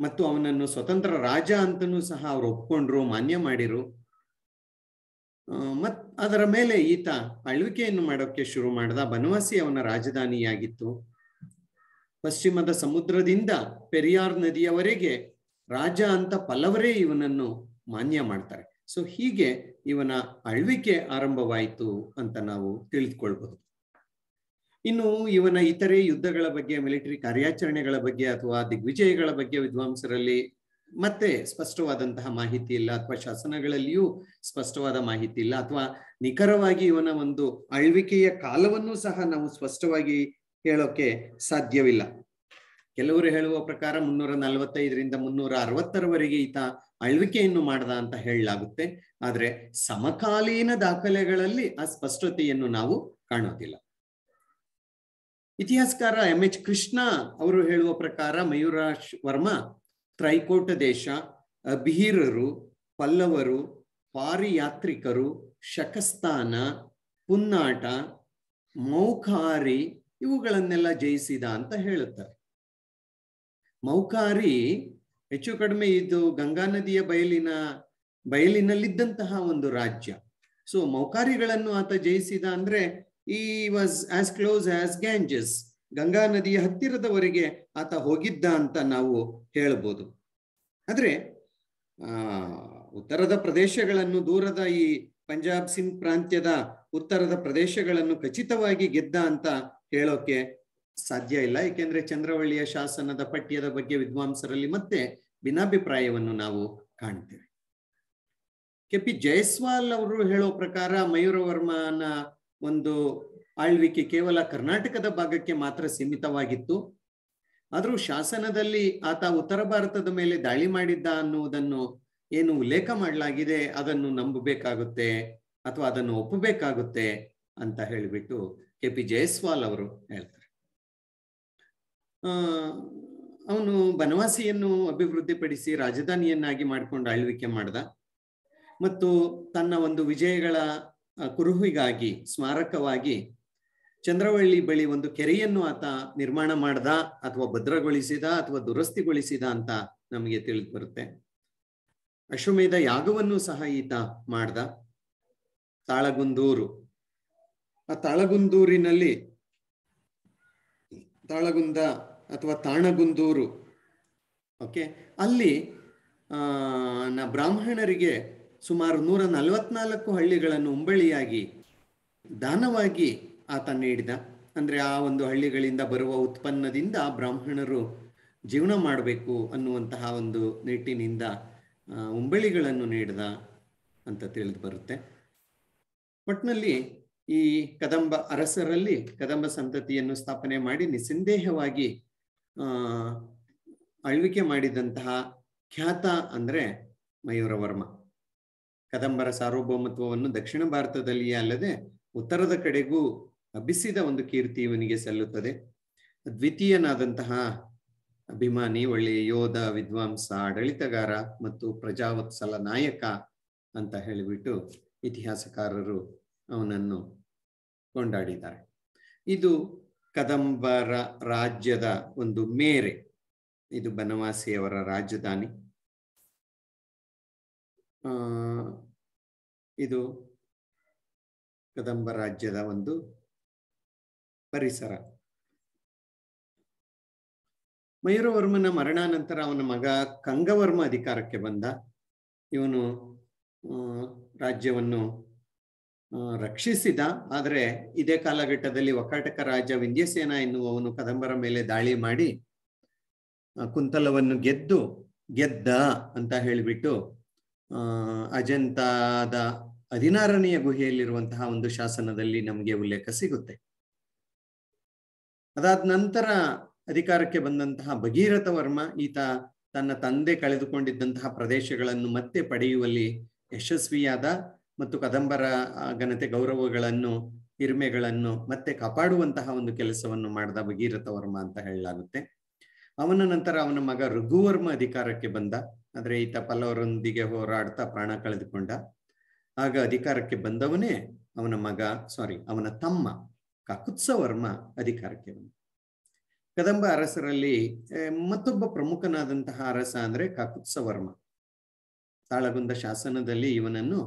ಮತ್ತು ಅವನನ್ನು ಸ್ವತಂತ್ರ ರಾಜ ಅಂತನೂ ಸಹ ಅವ್ರು ಒಪ್ಕೊಂಡ್ರು ಮಾನ್ಯ ಮಾಡಿರು ಮತ್ ಅದರ ಮೇಲೆ ಈತ ಅಳ್ವಿಕೆಯನ್ನು ಮಾಡೋಕೆ ಶುರು ಮಾಡಿದ ಬನವಾಸಿ ಅವನ ರಾಜಧಾನಿಯಾಗಿತ್ತು ಪಶ್ಚಿಮದ ಸಮುದ್ರದಿಂದ ಪೆರಿಯಾರ್ ನದಿಯವರೆಗೆ ರಾಜ ಅಂತ ಪಲವರೇ ಇವನನ್ನು ಮಾನ್ಯ ಮಾಡ್ತಾರೆ ಸೊ ಹೀಗೆ ಇವನ ಆಳ್ವಿಕೆ ಆರಂಭವಾಯಿತು ಅಂತ ನಾವು ತಿಳಿದುಕೊಳ್ಬಹುದು ಇನ್ನು ಇವನ ಇತರೆ ಯುದ್ಧಗಳ ಬಗ್ಗೆ ಮಿಲಿಟರಿ ಕಾರ್ಯಾಚರಣೆಗಳ ಬಗ್ಗೆ ಅಥವಾ ದಿಗ್ವಿಜಯಗಳ ಬಗ್ಗೆ ವಿದ್ವಾಂಸರಲ್ಲಿ ಮತ್ತೆ ಸ್ಪಷ್ಟವಾದಂತಹ ಮಾಹಿತಿ ಇಲ್ಲ ಅಥವಾ ಶಾಸನಗಳಲ್ಲಿಯೂ ಸ್ಪಷ್ಟವಾದ ಮಾಹಿತಿ ಇಲ್ಲ ಅಥವಾ ನಿಖರವಾಗಿ ಇವನ ಒಂದು ಅಳ್ವಿಕೆಯ ಕಾಲವನ್ನು ಸಹ ನಾವು ಸ್ಪಷ್ಟವಾಗಿ ಹೇಳೋಕೆ ಸಾಧ್ಯವಿಲ್ಲ ಕೆಲವರು ಹೇಳುವ ಪ್ರಕಾರ ಮುನ್ನೂರ ನಲವತ್ತೈದರಿಂದ ಮುನ್ನೂರ ಅರವತ್ತರವರೆಗೆ ಈತ ಅಳ್ವಿಕೆಯನ್ನು ಮಾಡದ ಅಂತ ಹೇಳಲಾಗುತ್ತೆ ಆದರೆ ಸಮಕಾಲೀನ ದಾಖಲೆಗಳಲ್ಲಿ ಆ ಸ್ಪಷ್ಟತೆಯನ್ನು ನಾವು ಕಾಣೋದಿಲ್ಲ ಇತಿಹಾಸಕಾರ ಎಂ ಎಚ್ ಕೃಷ್ಣ ಅವರು ಹೇಳುವ ಪ್ರಕಾರ ಮಯೂರಾಶ್ ವರ್ಮ ತ್ರೈಕೋಟ ದೇಶ ಅಭೀರರು ಪಲ್ಲವರು ಪಾರಿಯಾತ್ರಿಕರು ಶಕಸ್ತಾನ ಪುನ್ನಾಟ ಮೌಖಾರಿ ಇವುಗಳನ್ನೆಲ್ಲ ಜಯಿಸಿದ ಅಂತ ಹೇಳುತ್ತಾರೆ ಮೌಖಾರಿ ಹೆಚ್ಚು ಕಡಿಮೆ ಇದು ಗಂಗಾ ನದಿಯ ಬಯಲಿನ ಬಯಲಿನಲ್ಲಿದ್ದಂತಹ ಒಂದು ರಾಜ್ಯ ಸೊ ಮೌಖಾರಿಗಳನ್ನು ಆತ ಜಯಿಸಿದ ಅಂದ್ರೆ ಈ was as close as Ganges Ganga ನದಿಯ ಹತ್ತಿರದವರೆಗೆ ಆತ ಹೋಗಿದ್ದ ಅಂತ ನಾವು ಹೇಳ್ಬೋದು ಆದರೆ ಆ ಉತ್ತರದ ಪ್ರದೇಶಗಳನ್ನು ದೂರದ ಈ ಪಂಜಾಬ್ ಸಿಂಗ್ ಪ್ರಾಂತ್ಯದ ಉತ್ತರದ ಪ್ರದೇಶಗಳನ್ನು ಖಚಿತವಾಗಿ ಗೆದ್ದ ಅಂತ ಹೇಳೋಕೆ ಸಾಧ್ಯ ಇಲ್ಲ ಏಕೆಂದ್ರೆ ಚಂದ್ರವಳ್ಳಿಯ ಶಾಸನದ ಪಠ್ಯದ ಬಗ್ಗೆ ವಿದ್ವಾಂಸರಲ್ಲಿ ಮತ್ತೆ ಭಿನ್ನಾಭಿಪ್ರಾಯವನ್ನು ನಾವು ಕಾಣ್ತೇವೆ ಕೆಪಿ ಜಯಸ್ವಾಲ್ ಅವರು ಹೇಳೋ ಪ್ರಕಾರ ಮಯೂರವರ್ಮನ ಒಂದು ಆಳ್ವಿಕೆ ಕೇವಲ ಕರ್ನಾಟಕದ ಭಾಗಕ್ಕೆ ಮಾತ್ರ ಸೀಮಿತವಾಗಿತ್ತು ಆದರೂ ಶಾಸನದಲ್ಲಿ ಆತ ಉತ್ತರ ಭಾರತದ ಮೇಲೆ ದಾಳಿ ಮಾಡಿದ್ದ ಅನ್ನುವುದನ್ನು ಏನು ಉಲ್ಲೇಖ ಮಾಡಲಾಗಿದೆ ಅದನ್ನು ನಂಬಬೇಕಾಗುತ್ತೆ ಅಥವಾ ಅದನ್ನು ಒಪ್ಪಬೇಕಾಗುತ್ತೆ ಅಂತ ಹೇಳಿಬಿಟ್ಟು ಕೆ ಪಿ ಜಯಸ್ವಾಲ್ ಅವರು ಹೇಳ್ತಾರೆ ಅವನು ಬನವಾಸಿಯನ್ನು ಅಭಿವೃದ್ಧಿಪಡಿಸಿ ರಾಜಧಾನಿಯನ್ನಾಗಿ ಮಾಡಿಕೊಂಡು ಆಳ್ವಿಕೆ ಮಾಡ್ದ ಮತ್ತು ತನ್ನ ಒಂದು ವಿಜಯಗಳ ಕುರುಹಿಗಾಗಿ ಸ್ಮಾರಕವಾಗಿ ಚಂದ್ರವಳ್ಳಿ ಬಳಿ ಒಂದು ಕೆರೆಯನ್ನು ಆತ ನಿರ್ಮಾಣ ಮಾಡ್ದ ಅಥವಾ ಭದ್ರಗೊಳಿಸಿದ ಅಥವಾ ದುರಸ್ತಿಗೊಳಿಸಿದ ಅಂತ ನಮಗೆ ತಿಳಿದು ಬರುತ್ತೆ ಅಶ್ವಮೇಧ ಯಾಗವನ್ನು ಸಹ ಈತ ಮಾಡ್ದ ತಾಳಗುಂದೂರು ಆ ತಾಳಗುಂದೂರಿನಲ್ಲಿ ತಾಳಗುಂದ ಅಥವಾ ತಾಣಗುಂದೂರು ಓಕೆ ಅಲ್ಲಿ ನಾ ಬ್ರಾಹ್ಮಣರಿಗೆ ಸುಮಾರು ನೂರ ನಲವತ್ನಾಲ್ಕು ಹಳ್ಳಿಗಳನ್ನು ಉಂಬಳಿಯಾಗಿ ದಾನವಾಗಿ ಆತ ನೀಡಿದ ಅಂದರೆ ಆ ಒಂದು ಹಳ್ಳಿಗಳಿಂದ ಬರುವ ಉತ್ಪನ್ನದಿಂದ ಬ್ರಾಹ್ಮಣರು ಜೀವನ ಮಾಡಬೇಕು ಅನ್ನುವಂತಹ ಒಂದು ನಿಟ್ಟಿನಿಂದ ಉಂಬಳಿಗಳನ್ನು ನೀಡಿದ ಅಂತ ತಿಳಿದು ಬರುತ್ತೆ ಒಟ್ಟಿನಲ್ಲಿ ಈ ಕದಂಬ ಅರಸರಲ್ಲಿ ಕದಂಬ ಸಂತತಿಯನ್ನು ಸ್ಥಾಪನೆ ಮಾಡಿ ನಿಸ್ಸಂದೇಹವಾಗಿ ಆಳ್ವಿಕೆ ಮಾಡಿದಂತಹ ಖ್ಯಾತ ಅಂದರೆ ಮಯೂರವರ್ಮ ಕದಂಬರ ಸಾರ್ವಭೌಮತ್ವವನ್ನು ದಕ್ಷಿಣ ಭಾರತದಲ್ಲಿಯೇ ಅಲ್ಲದೆ ಉತ್ತರದ ಕಡೆಗೂ ಬಿಸಿದ ಒಂದು ಕೀರ್ತಿ ಇವನಿಗೆ ಸಲ್ಲುತ್ತದೆ ದ್ವಿತೀಯನಾದಂತಹ ಅಭಿಮಾನಿ ಒಳ್ಳೆಯ ಯೋಧ ವಿದ್ವಾಂಸ ಆಡಳಿತಗಾರ ಮತ್ತು ಪ್ರಜಾವತ್ಸಲ ನಾಯಕ ಅಂತ ಹೇಳಿಬಿಟ್ಟು ಇತಿಹಾಸಕಾರರು ಅವನನ್ನು ಕೊಂಡಾಡಿದ್ದಾರೆ ಇದು ಕದಂಬರ ರಾಜ್ಯದ ಒಂದು ಮೇರೆ ಇದು ಬನವಾಸಿಯವರ ರಾಜಧಾನಿ ಇದು ಕದಂಬ ರಾಜ್ಯದ ಒಂದು ಪರಿಸರ ಮಯೂರವರ್ಮನ ಮರಣಾನಂತರ ಅವನ ಮಗ ಕಂಗವರ್ಮ ಅಧಿಕಾರಕ್ಕೆ ಬಂದ ಇವನು ರಾಜ್ಯವನ್ನು ರಕ್ಷಿಸಿದ ಆದರೆ ಇದೇ ಕಾಲಘಟ್ಟದಲ್ಲಿ ಒಕ್ಕಟಕ ರಾಜ ವಿಂಧ್ಯಸೇನ ಎನ್ನುವವನು ಕದಂಬರ ಮೇಲೆ ದಾಳಿ ಮಾಡಿ ಕುಂತಲವನ್ನು ಗೆದ್ದು ಗೆದ್ದ ಅಂತ ಹೇಳಿಬಿಟ್ಟು ಅಜಂತಾದ ಹದಿನಾರನೆಯ ಗುಹೆಯಲ್ಲಿರುವಂತಹ ಒಂದು ಶಾಸನದಲ್ಲಿ ನಮಗೆ ಉಲ್ಲೇಖ ಸಿಗುತ್ತೆ ಅದಾದ ನಂತರ ಅಧಿಕಾರಕ್ಕೆ ಬಂದಂತಹ ಭಗೀರಥ ವರ್ಮ ಈತ ತನ್ನ ತಂದೆ ಕಳೆದುಕೊಂಡಿದ್ದಂತಹ ಪ್ರದೇಶಗಳನ್ನು ಮತ್ತೆ ಪಡೆಯುವಲ್ಲಿ ಯಶಸ್ವಿಯಾದ ಮತ್ತು ಕದಂಬರ ಘನತೆ ಗೌರವಗಳನ್ನು ಹಿರಿಮೆಗಳನ್ನು ಮತ್ತೆ ಕಾಪಾಡುವಂತಹ ಒಂದು ಕೆಲಸವನ್ನು ಮಾಡಿದ ಭಗೀರಥ ವರ್ಮ ಅಂತ ಹೇಳಲಾಗುತ್ತೆ ಅವನ ನಂತರ ಅವನ ಮಗ ರಘುವರ್ಮ ಅಧಿಕಾರಕ್ಕೆ ಬಂದ ಆದರೆ ಈತ ಪಲ್ಲವರೊಂದಿಗೆ ಹೋರಾಡ್ತಾ ಪ್ರಾಣ ಕಳೆದುಕೊಂಡ ಆಗ ಅಧಿಕಾರಕ್ಕೆ ಬಂದವನೇ ಅವನ ಮಗ ಸಾರಿ ಅವನ ತಮ್ಮ ಕಾಕುತ್ಸವರ್ಮ ಅಧಿಕಾರಕ್ಕೆ ಬಂದ ಕದಂಬ ಅರಸರಲ್ಲಿ ಮತ್ತೊಬ್ಬ ಪ್ರಮುಖನಾದಂತಹ ಅರಸ ಅಂದ್ರೆ ಕಾಕುತ್ಸವರ್ಮ ತಾಳಗುಂದ ಶಾಸನದಲ್ಲಿ ಇವನನ್ನು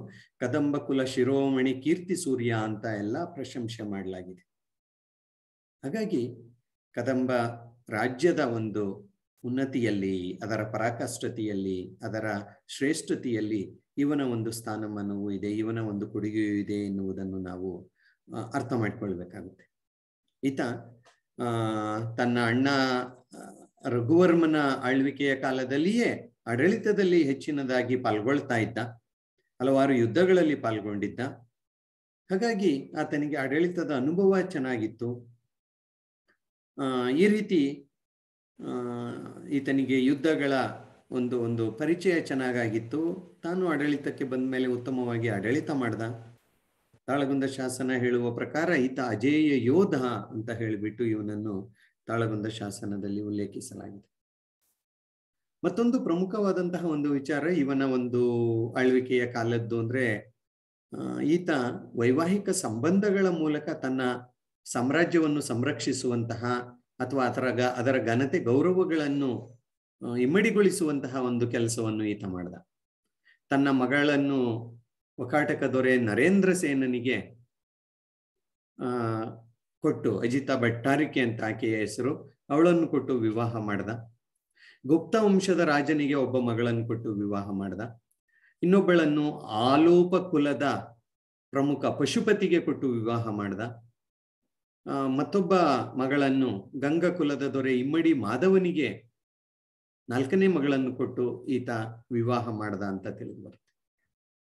ಕದಂಬ ಕುಲ ಶಿರೋಮಣಿ ಕೀರ್ತಿ ಸೂರ್ಯ ಅಂತ ಎಲ್ಲ ಪ್ರಶಂಸೆ ಮಾಡಲಾಗಿದೆ ಹಾಗಾಗಿ ಕದಂಬ ರಾಜ್ಯದ ಒಂದು ಉನ್ನತಿಯಲ್ಲಿ ಅದರ ಪರಾಕಾಷ್ಠತೆಯಲ್ಲಿ ಅದರ ಶ್ರೇಷ್ಠತೆಯಲ್ಲಿ ಇವನ ಒಂದು ಸ್ಥಾನಮಾನವೂ ಇದೆ ಇವನ ಒಂದು ಕೊಡುಗೆಯೂ ಇದೆ ಎನ್ನುವುದನ್ನು ನಾವು ಅರ್ಥ ಮಾಡ್ಕೊಳ್ಬೇಕಾಗುತ್ತೆ ಈತ ತನ್ನ ಅಣ್ಣ ರಘುವರ್ಮನ ಆಳ್ವಿಕೆಯ ಕಾಲದಲ್ಲಿಯೇ ಆಡಳಿತದಲ್ಲಿ ಹೆಚ್ಚಿನದಾಗಿ ಪಾಲ್ಗೊಳ್ತಾ ಇದ್ದ ಹಲವಾರು ಯುದ್ಧಗಳಲ್ಲಿ ಪಾಲ್ಗೊಂಡಿದ್ದ ಹಾಗಾಗಿ ಆತನಿಗೆ ಆಡಳಿತದ ಅನುಭವ ಚೆನ್ನಾಗಿತ್ತು ಈ ರೀತಿ ಈತನಿಗೆ ಯುದ್ಧಗಳ ಒಂದು ಒಂದು ಪರಿಚಯ ಚೆನ್ನಾಗಾಗಿತ್ತು ತಾನು ಆಡಳಿತಕ್ಕೆ ಬಂದ ಮೇಲೆ ಉತ್ತಮವಾಗಿ ಆಡಳಿತ ಮಾಡ್ದ ತಾಳಗುಂದ ಶಾಸನ ಹೇಳುವ ಪ್ರಕಾರ ಈತ ಅಜೇಯ ಯೋಧ ಅಂತ ಹೇಳಿಬಿಟ್ಟು ಇವನನ್ನು ತಾಳಗುಂದ ಶಾಸನದಲ್ಲಿ ಉಲ್ಲೇಖಿಸಲಾಗಿದೆ ಮತ್ತೊಂದು ಪ್ರಮುಖವಾದಂತಹ ಒಂದು ವಿಚಾರ ಇವನ ಒಂದು ಆಳ್ವಿಕೆಯ ಕಾಲದ್ದು ಅಂದ್ರೆ ಈತ ವೈವಾಹಿಕ ಸಂಬಂಧಗಳ ಮೂಲಕ ತನ್ನ ಸಾಮ್ರಾಜ್ಯವನ್ನು ಸಂರಕ್ಷಿಸುವಂತಹ ಅಥವಾ ಅದರ ಗ ಅದರ ಘನತೆ ಗೌರವಗಳನ್ನು ಇಮ್ಮಡಿಗೊಳಿಸುವಂತಹ ಒಂದು ಕೆಲಸವನ್ನು ಈತ ಮಾಡ್ದ ತನ್ನ ಮಗಳನ್ನು ಒಕಾಟಕ ದೊರೆ ನರೇಂದ್ರ ಸೇನನಿಗೆ ಕೊಟ್ಟು ಅಜಿತಾ ಭಟ್ಟಾರಿಕೆ ಅಂತ ಆಕೆಯ ಹೆಸರು ಅವಳನ್ನು ಕೊಟ್ಟು ವಿವಾಹ ಮಾಡ್ದ ಗುಪ್ತ ವಂಶದ ರಾಜನಿಗೆ ಒಬ್ಬ ಮಗಳನ್ನು ಕೊಟ್ಟು ವಿವಾಹ ಮಾಡ್ದ ಇನ್ನೊಬ್ಬಳನ್ನು ಆಲೋಪ ಕುಲದ ಪ್ರಮುಖ ಪಶುಪತಿಗೆ ಕೊಟ್ಟು ವಿವಾಹ ಮಾಡ್ದ ಮತ್ತೊಬ್ಬ ಮಗಳನ್ನು ಗಂಗ ಕುಲದ ದೊರೆ ಇಮ್ಮಡಿ ಮಾಧವನಿಗೆ ನಾಲ್ಕನೇ ಮಗಳನ್ನು ಕೊಟ್ಟು ಈತ ವಿವಾಹ ಮಾಡ್ದ ಅಂತ ತಿಳಿದು ಬರುತ್ತೆ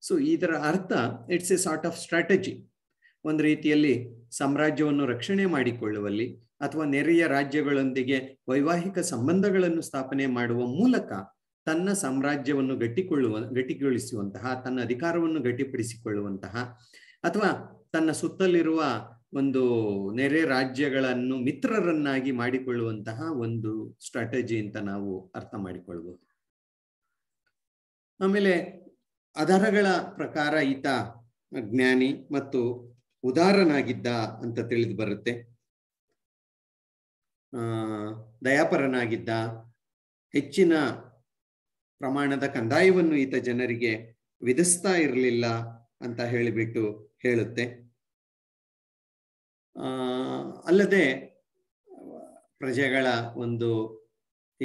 ಸೊ ಇದರ ಅರ್ಥ it's a sort of strategy ಒಂದು ರೀತಿಯಲ್ಲಿ ಸಾಮ್ರಾಜ್ಯವನ್ನು ರಕ್ಷಣೆ ಮಾಡಿಕೊಳ್ಳುವಲ್ಲಿ ಅಥವಾ ನೆರೆಯ ರಾಜ್ಯಗಳೊಂದಿಗೆ ವೈವಾಹಿಕ ಸಂಬಂಧಗಳನ್ನು ಸ್ಥಾಪನೆ ಮಾಡುವ ಮೂಲಕ ತನ್ನ ಸಾಮ್ರಾಜ್ಯವನ್ನು ಗಟ್ಟಿಕೊಳ್ಳುವ ಗಟ್ಟಿಗೊಳಿಸುವಂತಹ ತನ್ನ ಅಧಿಕಾರವನ್ನು ಗಟ್ಟಿಪಡಿಸಿಕೊಳ್ಳುವಂತಹ ಅಥವಾ ತನ್ನ ಸುತ್ತಲಿರುವ ಒಂದು ನೆರೆ ರಾಜ್ಯಗಳನ್ನು ಮಿತ್ರರನ್ನಾಗಿ ಮಾಡಿಕೊಳ್ಳುವಂತಹ ಒಂದು ಸ್ಟ್ರಾಟಜಿ ಅಂತ ನಾವು ಅರ್ಥ ಮಾಡಿಕೊಳ್ಬಹುದು ಆಮೇಲೆ ಅದರಗಳ ಪ್ರಕಾರ ಈತ ಜ್ಞಾನಿ ಮತ್ತು ಉದಾರನಾಗಿದ್ದ ಅಂತ ತಿಳಿದು ಬರುತ್ತೆ ಆ ದಯಾಪರನಾಗಿದ್ದ ಹೆಚ್ಚಿನ ಪ್ರಮಾಣದ ಕಂದಾಯವನ್ನು ಈತ ಜನರಿಗೆ ವಿಧಿಸ್ತಾ ಇರಲಿಲ್ಲ ಅಂತ ಹೇಳಿಬಿಟ್ಟು ಹೇಳುತ್ತೆ ಆ ಅಲ್ಲದೆ ಪ್ರಜೆಗಳ ಒಂದು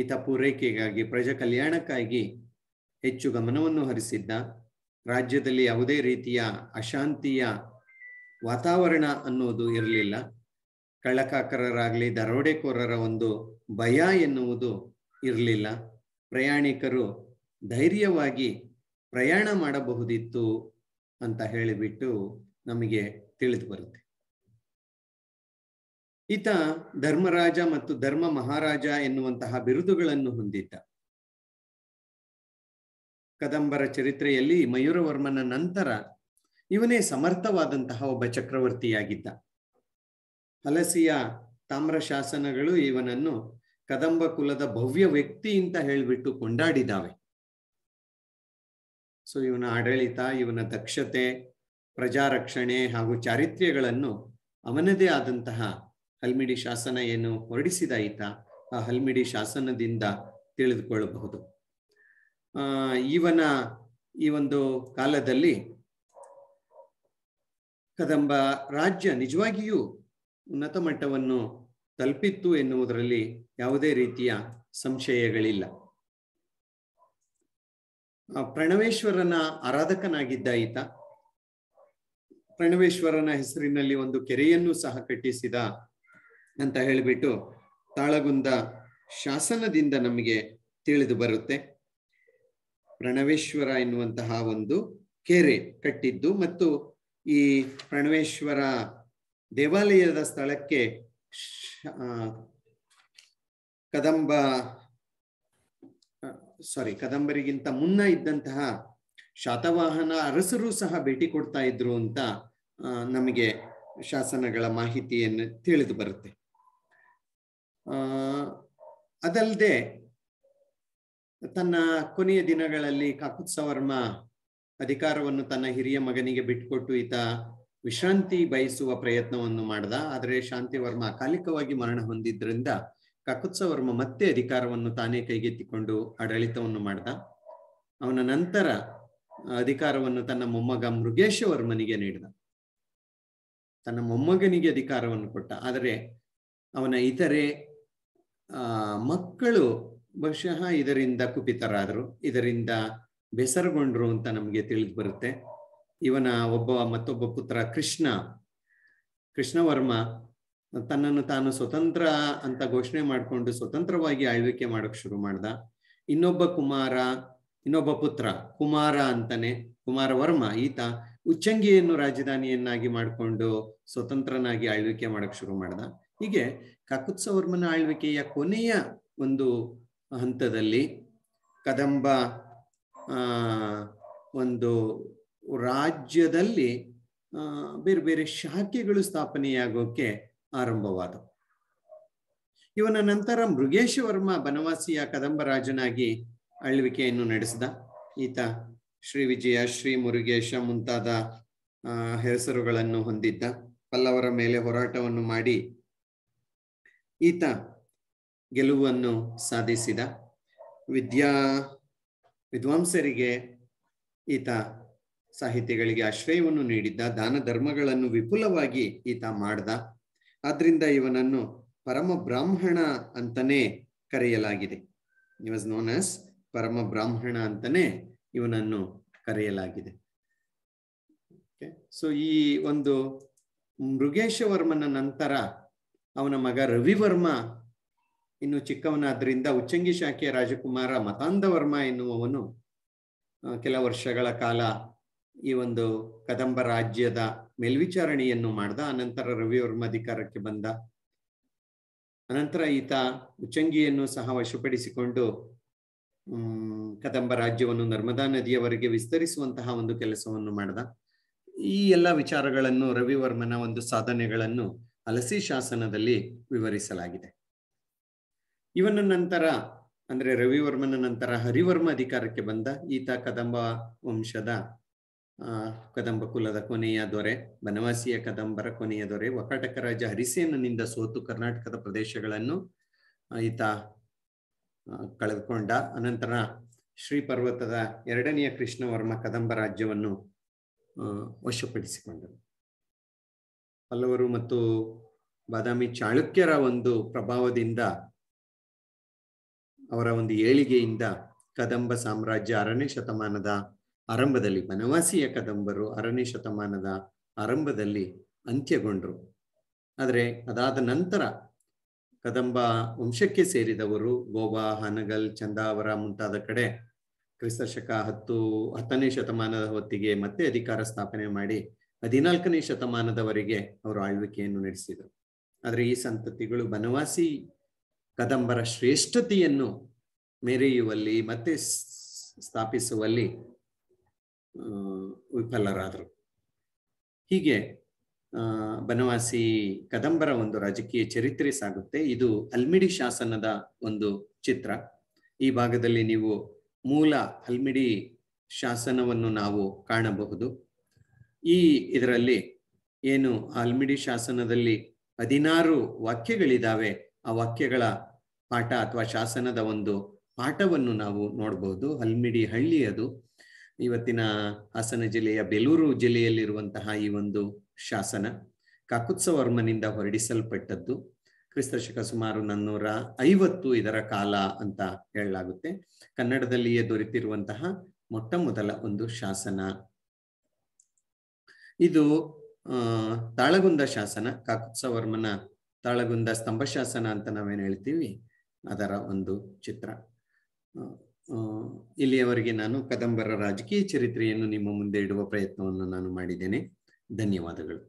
ಈತ ಪೂರೈಕೆಗಾಗಿ ಪ್ರಜಾ ಕಲ್ಯಾಣಕ್ಕಾಗಿ ಹೆಚ್ಚು ಗಮನವನ್ನು ಹರಿಸಿದ್ದ ರಾಜ್ಯದಲ್ಲಿ ಯಾವುದೇ ರೀತಿಯ ಅಶಾಂತಿಯ ವಾತಾವರಣ ಅನ್ನೋದು ಇರಲಿಲ್ಲ ಕಳ್ಳಕಾಕರರಾಗಲಿ ದರೋಡೆಕೋರರ ಒಂದು ಭಯ ಎನ್ನುವುದು ಇರಲಿಲ್ಲ ಪ್ರಯಾಣಿಕರು ಧೈರ್ಯವಾಗಿ ಪ್ರಯಾಣ ಮಾಡಬಹುದಿತ್ತು ಅಂತ ಹೇಳಿಬಿಟ್ಟು ನಮಗೆ ತಿಳಿದು ಬರುತ್ತೆ ಈತ ಧರ್ಮರಾಜ ಮತ್ತು ಧರ್ಮ ಮಹಾರಾಜ ಎನ್ನುವಂತಹ ಬಿರುದುಗಳನ್ನು ಹೊಂದಿದ್ದ ಕದಂಬರ ಚರಿತ್ರೆಯಲ್ಲಿ ಮಯೂರವರ್ಮನ ನಂತರ ಇವನೇ ಸಮರ್ಥವಾದಂತಹ ಒಬ್ಬ ಚಕ್ರವರ್ತಿಯಾಗಿದ್ದ ಹಲಸಿಯ ತಾಮ್ರ ಶಾಸನಗಳು ಇವನನ್ನು ಕದಂಬ ಕುಲದ ಭವ್ಯ ವ್ಯಕ್ತಿ ಅಂತ ಹೇಳಿಬಿಟ್ಟು ಕೊಂಡಾಡಿದಾವೆ ಸೊ ಇವನ ಆಡಳಿತ ಇವನ ದಕ್ಷತೆ ಪ್ರಜಾರಕ್ಷಣೆ ಹಾಗೂ ಚಾರಿತ್ರ್ಯಗಳನ್ನು ಅವನದೇ ಆದಂತಹ ಹಲ್ಮಿಡಿ ಶಾಸನ ಏನು ಹೊರಡಿಸಿದಾಯಿತ ಆ ಹಲ್ಮಿಡಿ ಶಾಸನದಿಂದ ತಿಳಿದುಕೊಳ್ಳಬಹುದು ಇವನ ಈ ಒಂದು ಕಾಲದಲ್ಲಿ ಕದಂಬ ರಾಜ್ಯ ನಿಜವಾಗಿಯೂ ಉನ್ನತ ಮಟ್ಟವನ್ನು ತಲುಪಿತ್ತು ಎನ್ನುವುದರಲ್ಲಿ ಯಾವುದೇ ರೀತಿಯ ಸಂಶಯಗಳಿಲ್ಲ ಪ್ರಣವೇಶ್ವರನ ಆರಾಧಕನಾಗಿದ್ದ ಈತ ಪ್ರಣವೇಶ್ವರನ ಹೆಸರಿನಲ್ಲಿ ಒಂದು ಕೆರೆಯನ್ನು ಸಹ ಕಟ್ಟಿಸಿದ ಅಂತ ಹೇಳಿಬಿಟ್ಟು ತಾಳಗುಂದ ಶಾಸನದಿಂದ ನಮಗೆ ತಿಳಿದು ಬರುತ್ತೆ ಪ್ರಣವೇಶ್ವರ ಎನ್ನುವಂತಹ ಒಂದು ಕೆರೆ ಕಟ್ಟಿದ್ದು ಮತ್ತು ಈ ಪ್ರಣವೇಶ್ವರ ದೇವಾಲಯದ ಸ್ಥಳಕ್ಕೆ ಕದಂಬ ಸಾರಿ ಕದಂಬರಿಗಿಂತ ಮುನ್ನ ಇದ್ದಂತಹ ಶಾತವಾಹನ ಅರಸರು ಸಹ ಭೇಟಿ ಕೊಡ್ತಾ ಇದ್ರು ಅಂತ ನಮಗೆ ಶಾಸನಗಳ ಮಾಹಿತಿಯನ್ನು ತಿಳಿದು ಬರುತ್ತೆ ಅದಲ್ಲದೆ ತನ್ನ ಕೊನೆಯ ದಿನಗಳಲ್ಲಿ ಕಾಕುತ್ಸವರ್ಮ ಅಧಿಕಾರವನ್ನು ತನ್ನ ಹಿರಿಯ ಮಗನಿಗೆ ಬಿಟ್ಕೊಟ್ಟು ಈತ ವಿಶ್ರಾಂತಿ ಬಯಸುವ ಪ್ರಯತ್ನವನ್ನು ಮಾಡ್ದ ಆದರೆ ಶಾಂತಿವರ್ಮ ಅಕಾಲಿಕವಾಗಿ ಮರಣ ಹೊಂದಿದ್ರಿಂದ ಕಾಕುತ್ಸವರ್ಮ ಮತ್ತೆ ಅಧಿಕಾರವನ್ನು ತಾನೇ ಕೈಗೆತ್ತಿಕೊಂಡು ಆಡಳಿತವನ್ನು ಮಾಡ್ದ ಅವನ ನಂತರ ಅಧಿಕಾರವನ್ನು ತನ್ನ ಮೊಮ್ಮಗ ವರ್ಮನಿಗೆ ನೀಡಿದ ತನ್ನ ಮೊಮ್ಮಗನಿಗೆ ಅಧಿಕಾರವನ್ನು ಕೊಟ್ಟ ಆದರೆ ಅವನ ಇತರೆ ಮಕ್ಕಳು ಬಹುಶಃ ಇದರಿಂದ ಕುಪಿತರಾದರು ಇದರಿಂದ ಬೆಸರುಗೊಂಡ್ರು ಅಂತ ನಮಗೆ ತಿಳಿದು ಬರುತ್ತೆ ಇವನ ಒಬ್ಬ ಮತ್ತೊಬ್ಬ ಪುತ್ರ ಕೃಷ್ಣ ಕೃಷ್ಣವರ್ಮ ತನ್ನನ್ನು ತಾನು ಸ್ವತಂತ್ರ ಅಂತ ಘೋಷಣೆ ಮಾಡಿಕೊಂಡು ಸ್ವತಂತ್ರವಾಗಿ ಆಳ್ವಿಕೆ ಮಾಡೋಕೆ ಶುರು ಮಾಡ್ದ ಇನ್ನೊಬ್ಬ ಕುಮಾರ ಇನ್ನೊಬ್ಬ ಪುತ್ರ ಕುಮಾರ ಅಂತಾನೆ ಕುಮಾರ ವರ್ಮ ಈತ ಉಚ್ಚಂಗಿಯನ್ನು ರಾಜಧಾನಿಯನ್ನಾಗಿ ಮಾಡಿಕೊಂಡು ಸ್ವತಂತ್ರನಾಗಿ ಆಳ್ವಿಕೆ ಮಾಡೋಕೆ ಶುರು ಮಾಡ್ದ ಹೀಗೆ ಕಾಕುತ್ಸವರ್ಮನ ಆಳ್ವಿಕೆಯ ಕೊನೆಯ ಒಂದು ಹಂತದಲ್ಲಿ ಕದಂಬ ಒಂದು ರಾಜ್ಯದಲ್ಲಿ ಬೇರೆ ಬೇರೆ ಶಾಖೆಗಳು ಸ್ಥಾಪನೆಯಾಗೋಕೆ ಆರಂಭವಾದವು ಇವನ ನಂತರ ಮೃಗೇಶವರ್ಮ ಬನವಾಸಿಯ ಕದಂಬ ರಾಜನಾಗಿ ಅಳ್ವಿಕೆಯನ್ನು ನಡೆಸಿದ ಈತ ಶ್ರೀ ವಿಜಯ ಶ್ರೀ ಮುರುಗೇಶ ಮುಂತಾದ ಹೆಸರುಗಳನ್ನು ಹೊಂದಿದ್ದ ಪಲ್ಲವರ ಮೇಲೆ ಹೋರಾಟವನ್ನು ಮಾಡಿ ಈತ ಗೆಲುವನ್ನು ಸಾಧಿಸಿದ ವಿದ್ಯಾ ವಿದ್ವಾಂಸರಿಗೆ ಈತ ಸಾಹಿತ್ಯಗಳಿಗೆ ಆಶ್ರಯವನ್ನು ನೀಡಿದ್ದ ದಾನ ಧರ್ಮಗಳನ್ನು ವಿಪುಲವಾಗಿ ಈತ ಮಾಡ್ದ ಆದ್ರಿಂದ ಇವನನ್ನು ಪರಮ ಬ್ರಾಹ್ಮಣ ಅಂತಾನೆ ಕರೆಯಲಾಗಿದೆ ವಾಸ್ ನೋನ್ ಆಸ್ ಪರಮ ಬ್ರಾಹ್ಮಣ ಅಂತಾನೆ ಇವನನ್ನು ಕರೆಯಲಾಗಿದೆ ಸೊ ಈ ಒಂದು ಮೃಗೇಶ ವರ್ಮನ ನಂತರ ಅವನ ಮಗ ರವಿವರ್ಮ ಇನ್ನು ಚಿಕ್ಕವನಾದ್ರಿಂದ ಉಚ್ಚಂಗಿ ಶಾಖೆಯ ರಾಜಕುಮಾರ ಮತಾಂಧವರ್ಮ ಎನ್ನುವವನು ಕೆಲ ವರ್ಷಗಳ ಕಾಲ ಈ ಒಂದು ಕದಂಬ ರಾಜ್ಯದ ಮೇಲ್ವಿಚಾರಣೆಯನ್ನು ಮಾಡ್ದ ಅನಂತರ ರವಿವರ್ಮ ಅಧಿಕಾರಕ್ಕೆ ಬಂದ ಅನಂತರ ಈತ ಉಚ್ಚಂಗಿಯನ್ನು ಸಹ ವಶಪಡಿಸಿಕೊಂಡು ಕದಂಬ ರಾಜ್ಯವನ್ನು ನರ್ಮದಾ ನದಿಯವರೆಗೆ ವಿಸ್ತರಿಸುವಂತಹ ಒಂದು ಕೆಲಸವನ್ನು ಮಾಡ್ದ ಈ ಎಲ್ಲ ವಿಚಾರಗಳನ್ನು ರವಿವರ್ಮನ ಒಂದು ಸಾಧನೆಗಳನ್ನು ಅಲಸಿ ಶಾಸನದಲ್ಲಿ ವಿವರಿಸಲಾಗಿದೆ ಇವನ ನಂತರ ಅಂದ್ರೆ ರವಿವರ್ಮನ ನಂತರ ಹರಿವರ್ಮ ಅಧಿಕಾರಕ್ಕೆ ಬಂದ ಈತ ಕದಂಬ ವಂಶದ ಕದಂಬ ಕುಲದ ಕೊನೆಯ ದೊರೆ ಬನವಾಸಿಯ ಕದಂಬರ ಕೊನೆಯ ದೊರೆ ವಕಾಟಕ ರಾಜ ಹರಿಸೇನಿಂದ ಸೋತು ಕರ್ನಾಟಕದ ಪ್ರದೇಶಗಳನ್ನು ಈತ ಕಳೆದುಕೊಂಡ ಅನಂತರ ಶ್ರೀ ಪರ್ವತದ ಎರಡನೆಯ ಕೃಷ್ಣವರ್ಮ ಕದಂಬ ರಾಜ್ಯವನ್ನು ವಶಪಡಿಸಿಕೊಂಡರು ಹಲವರು ಮತ್ತು ಬಾದಾಮಿ ಚಾಳುಕ್ಯರ ಒಂದು ಪ್ರಭಾವದಿಂದ ಅವರ ಒಂದು ಏಳಿಗೆಯಿಂದ ಕದಂಬ ಸಾಮ್ರಾಜ್ಯ ಆರನೇ ಶತಮಾನದ ಆರಂಭದಲ್ಲಿ ಬನವಾಸಿಯ ಕದಂಬರು ಅರನೇ ಶತಮಾನದ ಆರಂಭದಲ್ಲಿ ಅಂತ್ಯಗೊಂಡರು ಆದರೆ ಅದಾದ ನಂತರ ಕದಂಬ ವಂಶಕ್ಕೆ ಸೇರಿದವರು ಗೋವಾ ಹಾನಗಲ್ ಚಂದಾವರ ಮುಂತಾದ ಕಡೆ ಕ್ರಿಸ್ತ ಶಕ ಹತ್ತು ಹತ್ತನೇ ಶತಮಾನದ ಹೊತ್ತಿಗೆ ಮತ್ತೆ ಅಧಿಕಾರ ಸ್ಥಾಪನೆ ಮಾಡಿ ಹದಿನಾಲ್ಕನೇ ಶತಮಾನದವರೆಗೆ ಅವರು ಆಳ್ವಿಕೆಯನ್ನು ನಡೆಸಿದರು ಆದರೆ ಈ ಸಂತತಿಗಳು ಬನವಾಸಿ ಕದಂಬರ ಶ್ರೇಷ್ಠತೆಯನ್ನು ಮೆರೆಯುವಲ್ಲಿ ಮತ್ತೆ ಸ್ಥಾಪಿಸುವಲ್ಲಿ ವಿಫಲರಾದರು ಹೀಗೆ ಬನವಾಸಿ ಕದಂಬರ ಒಂದು ರಾಜಕೀಯ ಚರಿತ್ರೆ ಸಾಗುತ್ತೆ ಇದು ಅಲ್ಮಿಡಿ ಶಾಸನದ ಒಂದು ಚಿತ್ರ ಈ ಭಾಗದಲ್ಲಿ ನೀವು ಮೂಲ ಅಲ್ಮಿಡಿ ಶಾಸನವನ್ನು ನಾವು ಕಾಣಬಹುದು ಈ ಇದರಲ್ಲಿ ಏನು ಅಲ್ಮಿಡಿ ಶಾಸನದಲ್ಲಿ ಹದಿನಾರು ವಾಕ್ಯಗಳಿದ್ದಾವೆ ಆ ವಾಕ್ಯಗಳ ಪಾಠ ಅಥವಾ ಶಾಸನದ ಒಂದು ಪಾಠವನ್ನು ನಾವು ನೋಡಬಹುದು ಹಲ್ಮಿಡಿ ಹಳ್ಳಿ ಅದು ಇವತ್ತಿನ ಹಾಸನ ಜಿಲ್ಲೆಯ ಬೆಲೂರು ಜಿಲ್ಲೆಯಲ್ಲಿರುವಂತಹ ಈ ಒಂದು ಶಾಸನ ಕಾಕುತ್ಸವರ್ಮನಿಂದ ಹೊರಡಿಸಲ್ಪಟ್ಟದ್ದು ಕ್ರಿಸ್ತಶಕ ಸುಮಾರು ನಾನ್ನೂರ ಐವತ್ತು ಇದರ ಕಾಲ ಅಂತ ಹೇಳಲಾಗುತ್ತೆ ಕನ್ನಡದಲ್ಲಿಯೇ ದೊರೆತಿರುವಂತಹ ಮೊಟ್ಟ ಮೊದಲ ಒಂದು ಶಾಸನ ಇದು ತಾಳಗುಂದ ಶಾಸನ ಕಾಕುತ್ಸವರ್ಮನ ತಾಳಗುಂದ ಸ್ತಂಭಶಾಸನ ಅಂತ ನಾವೇನು ಹೇಳ್ತೀವಿ ಅದರ ಒಂದು ಚಿತ್ರ ಇಲ್ಲಿಯವರೆಗೆ ನಾನು ಕದಂಬರ ರಾಜಕೀಯ ಚರಿತ್ರೆಯನ್ನು ನಿಮ್ಮ ಮುಂದೆ ಇಡುವ ಪ್ರಯತ್ನವನ್ನು ನಾನು ಮಾಡಿದ್ದೇನೆ ಧನ್ಯವಾದಗಳು